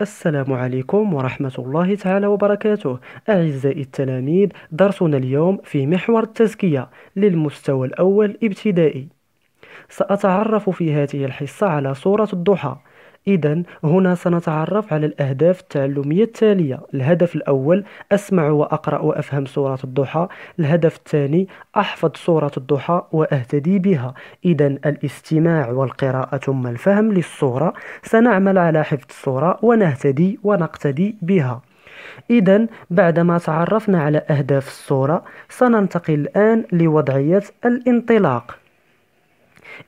السلام عليكم ورحمة الله تعالى وبركاته أعزائي التلاميذ درسنا اليوم في محور التزكية للمستوى الأول ابتدائي سأتعرف في هذه الحصة على سورة الضحى إذا هنا سنتعرف على الأهداف التعلمية التالية الهدف الأول أسمع وأقرأ وأفهم سورة الضحى الهدف الثاني أحفظ سورة الضحى وأهتدي بها إذا الاستماع والقراءة ثم الفهم للصورة سنعمل على حفظ الصورة ونهتدي ونقتدي بها إذا بعدما تعرفنا على أهداف الصورة سننتقل الآن لوضعية الانطلاق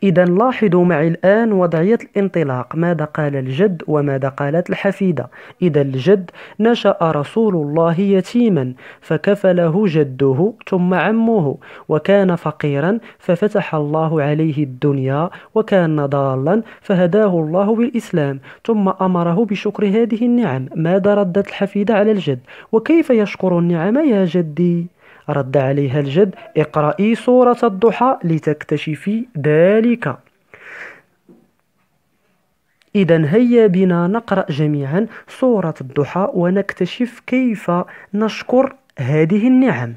إذا لاحظوا معي الآن وضعية الانطلاق ماذا قال الجد وماذا قالت الحفيدة إذا الجد نشأ رسول الله يتيما فكفله جده ثم عمه وكان فقيرا ففتح الله عليه الدنيا وكان ضالا فهداه الله بالإسلام ثم أمره بشكر هذه النعم ماذا ردت الحفيدة على الجد وكيف يشكر النعم يا جدي رد عليها الجد اقرأي سورة الضحى لتكتشفي ذلك إذا هيا بنا نقرأ جميعا سورة الضحى ونكتشف كيف نشكر هذه النعم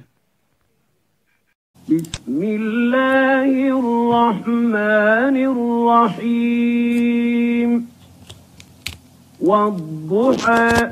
بسم الله الرحمن الرحيم والضحى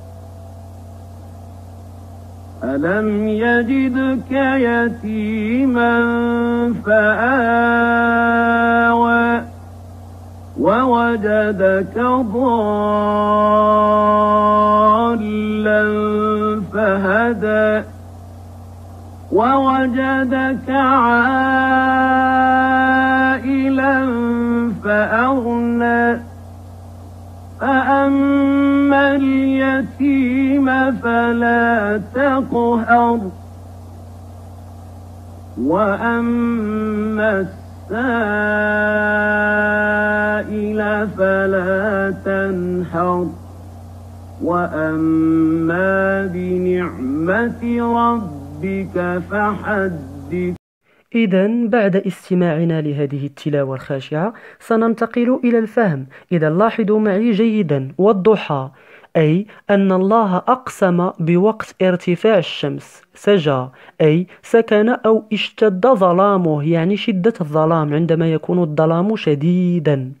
ألم يجدك يتيما فآوى ووجدك ضالا فهدى ووجدك عائلا فأغنى فلا تقهر وأما السائل فلا تنحر وأما بنعمة ربك فحدث إذا بعد استماعنا لهذه التلاوة الخاشعة سننتقل إلى الفهم إذا لاحظوا معي جيدا والضحى أي أن الله أقسم بوقت ارتفاع الشمس سجى أي سكن أو اشتد ظلامه يعني شدة الظلام عندما يكون الظلام شديدا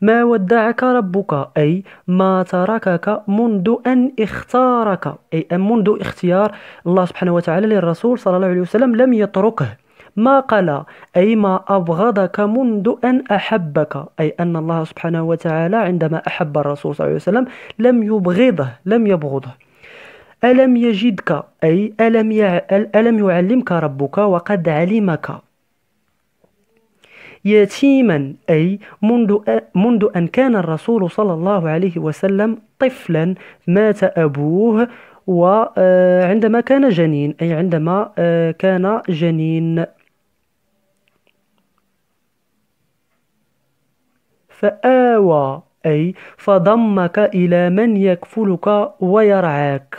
ما ودعك ربك أي ما تركك منذ أن اختارك أي منذ اختيار الله سبحانه وتعالى للرسول صلى الله عليه وسلم لم يتركه ما قلى أي ما أبغضك منذ أن أحبك أي أن الله سبحانه وتعالى عندما أحب الرسول صلى الله عليه وسلم لم يبغضه لم يبغضه ألم يجدك أي ألم, يع... ألم يعلمك ربك وقد علمك يتيما أي منذ, منذ أن كان الرسول صلى الله عليه وسلم طفلا مات أبوه وعندما آه، كان جنين أي عندما آه، كان جنين فآوى أي فضمك إلى من يكفلك ويرعاك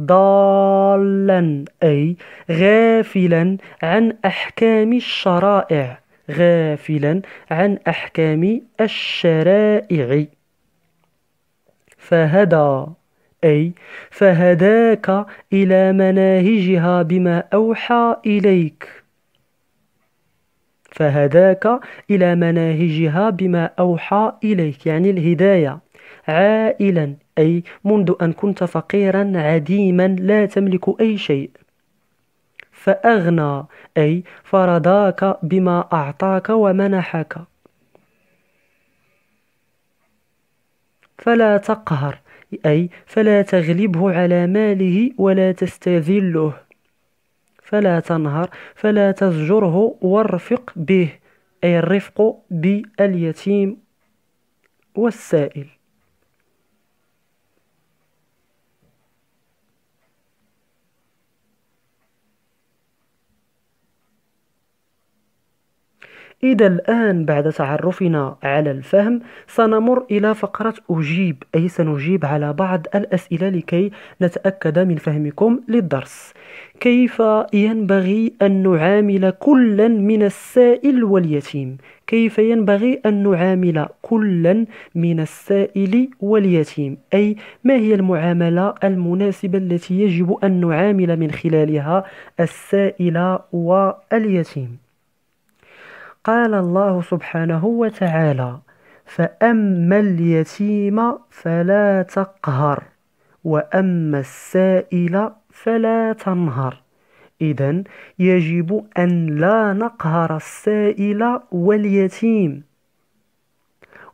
ضالا أي غافلا عن أحكام الشرائع غافلا عن أحكام الشرائع فهدى أي فهداك إلى مناهجها بما أوحى إليك فهداك إلى مناهجها بما أوحى إليك يعني الهداية عائلا أي منذ أن كنت فقيرا عديما لا تملك أي شيء فأغنى أي فرضاك بما أعطاك ومنحك فلا تقهر أي فلا تغلبه على ماله ولا تستذله فلا تنهر فلا تزجره وارفق به أي الرفق باليتيم والسائل إذا الآن بعد تعرفنا على الفهم سنمر إلى فقرة أجيب أي سنجيب على بعض الأسئلة لكي نتأكد من فهمكم للدرس كيف ينبغي أن نعامل كلا من السائل واليتيم كيف ينبغي أن نعامل كلا من السائل واليتيم أي ما هي المعاملة المناسبة التي يجب أن نعامل من خلالها السائل واليتيم قال الله سبحانه وتعالى فأما اليتيم فلا تقهر وأما السائل فلا تنهر إذا يجب أن لا نقهر السائل واليتيم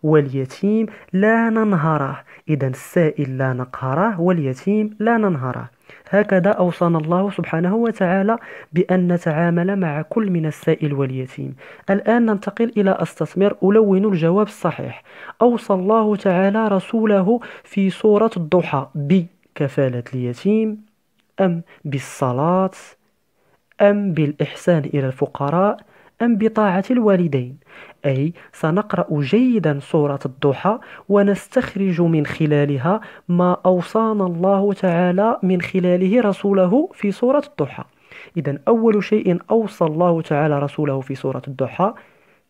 واليتيم لا ننهره إذا السائل لا نقهره واليتيم لا ننهره هكذا أوصانا الله سبحانه وتعالى بأن نتعامل مع كل من السائل واليتيم الآن ننتقل إلى أستثمر ألون الجواب الصحيح أوصى الله تعالى رسوله في سورة الضحى بكفالة اليتيم أم بالصلاة أم بالإحسان إلى الفقراء أم بطاعة الوالدين أي سنقرأ جيدا سورة الضحى ونستخرج من خلالها ما أوصانا الله تعالى من خلاله رسوله في سورة الضحى إذا أول شيء أوصى الله تعالى رسوله في سورة الضحى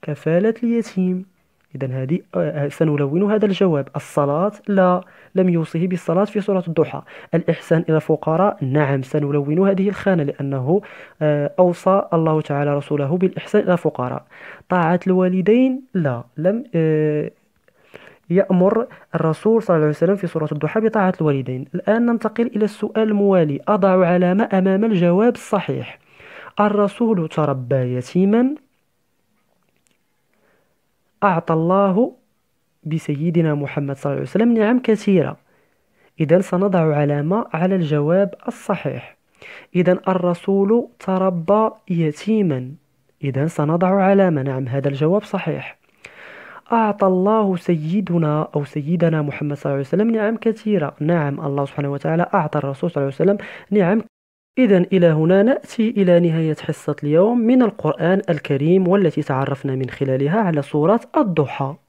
كفالة اليتيم إذا هذه آه، سنلون هذا الجواب الصلاة لا لم يوصه بالصلاة في سورة الضحى الإحسان إلى الفقراء نعم سنلون هذه الخانة لأنه آه، أوصى الله تعالى رسوله بالإحسان إلى الفقراء طاعة الوالدين لا لم آه، يأمر الرسول صلى الله عليه وسلم في سورة الضحى بطاعة الوالدين الآن ننتقل إلى السؤال الموالي أضع علامة أمام الجواب الصحيح الرسول تربى يتيما أعطى الله بسيدنا محمد صلى الله عليه وسلم نعم كثيرة إذا سنضع علامة على الجواب الصحيح إذا الرسول تربى يتيما إذا سنضع علامة نعم هذا الجواب صحيح أعطى الله سيدنا أو سيدنا محمد صلى الله عليه وسلم نعم كثيرة نعم الله سبحانه وتعالى أعطى الرسول صلى الله عليه وسلم نعم إذا إلى هنا نأتي إلى نهاية حصة اليوم من القرآن الكريم والتي تعرفنا من خلالها على سورة الضحى